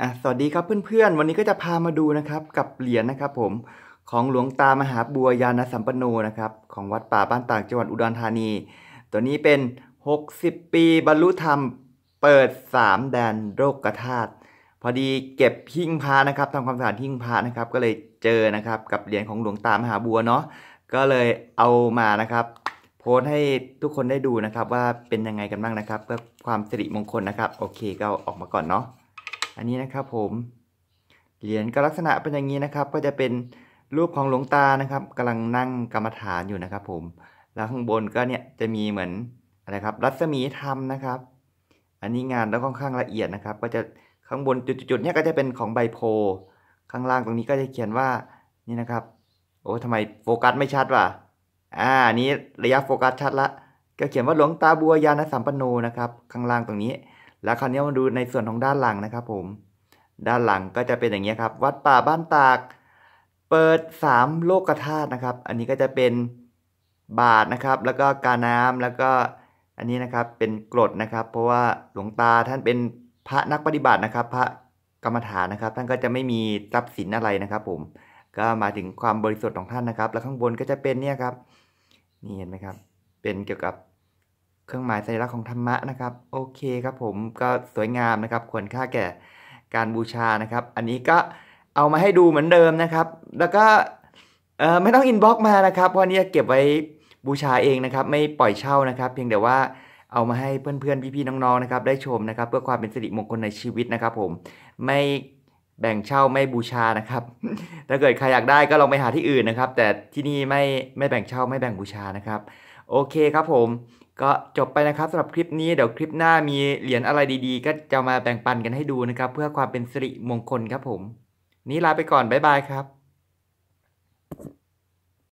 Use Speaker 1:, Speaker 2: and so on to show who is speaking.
Speaker 1: อ่ะสวัสดีครับเพื่อนๆ วันนี้ก็จะพามาดูนะครับกับเหรียญนะครับผมของหลวงตามหาบัวยานสัมปโนนะครับของวัดป่าบ้านต่างจังหวัดอุดรธานี ตัวนี้เป็น 60 ปีบรรลุธรรมเปิด 3 แดนโรคกธาตุพอดีเก็บหิ้งพานะครับทำความสะอาดหิ้งพานะครับก็เลยเจอ นะครับ กับเหรียญของหลวงตามหาบัวเนาะก็เลยเอามานะครับ โพสให้ทุกคนได้ดูนะครับว่าเป็นยังไงกันบ้างนะครับเพื่อความสิริมงคลนะครับโอเคก็ออกมาก่อนเนาะอันนี้นะครับผม เหรียญก็ลักษณะเป็นอย่างนี้นะครับ ก็จะเป็นรูปของหลวงตานะครับ กำลังนั่งกรรมฐานอยู่นะครับ ผม แล้วข้างบนก็เนี่ยจะมีเหมือนอะไรครับ รัศมีธรรมนะครับ อันนี้งานแล้วค่อนข้างละเอียดนะครับ ก็จะข้างบนจุดๆเนี่ยก็จะเป็นของใบโพ ข้างล่างตรงนี้ก็จะเขียนว่านี่นะครับ โอ้ทำไมโฟกัสไม่ชัดวะอ่านี้ระยะโฟกัสชัดละ ก็เขียนว่าหลวงตาบัวยาณสัมปันโนนะครับ ข้างล่างตรงนี้แล้วคราวนี้มาดูในส่วนของด้านหลังนะครับ ผม ด้านหลังก็จะเป็นอย่างนี้ครับ วัดป่าบ้านตาก เปิด 3 โลกธาตุนะครับ อันนี้ก็จะเป็นบาทนะครับ แล้วก็กาน้ำแล้วก็ อันนี้นะครับเป็นกรดนะครับ เพราะว่าหลวงตาท่านเป็นพระนักปฏิบัตินะครับ พระกรรมฐานนะครับ ท่านก็จะไม่มีทรัพย์สินอะไรนะครับ ผมก็มาถึงความบริสุทธิ์ของท่านนะครับ แล้วข้างบนก็จะเป็นเนี่ยครับนี่เห็นไหมครับ เป็นเกี่ยวกับเครื่องหมายสัญลักษณ์ของธรรมะนะครับโอเคครับผมก็สวยงามนะครับ ควรค่าแก่การบูชานะครับ อันนี้ก็เอามาให้ดูเหมือนเดิมนะครับ แล้วก็ไม่ต้องอินบ็อกมานะครับเพราะนี้เก็บไว้บูชาเองนะครับ ไม่ปล่อยเช่านะครับ เพียงแต่ว่าเอามาให้เพื่อนๆพี่ๆน้องๆนะครับได้ชมนะครับ เพื่อความเป็นสิริมงคลในชีวิตนะครับ ผมไม่แบ่งเช่าไม่บูชานะครับถ้าเกิดใครอยากได้ก็ลองไปหาที่อื่นนะครับ แต่ที่นี่ไม่ไม่แบ่งเช่าไม่แบ่งบูชานะครับ โอเคครับผมก็จบไปนะครับสำหรับคลิปนี้ เดี๋ยวคลิปหน้ามีเหรียญอะไรดีๆก็จะมาแบ่งปันกันให้ดูนะครับ เพื่อความเป็นสิริมงคลครับผม นี้ลาไปก่อน บ๊ายบายครับ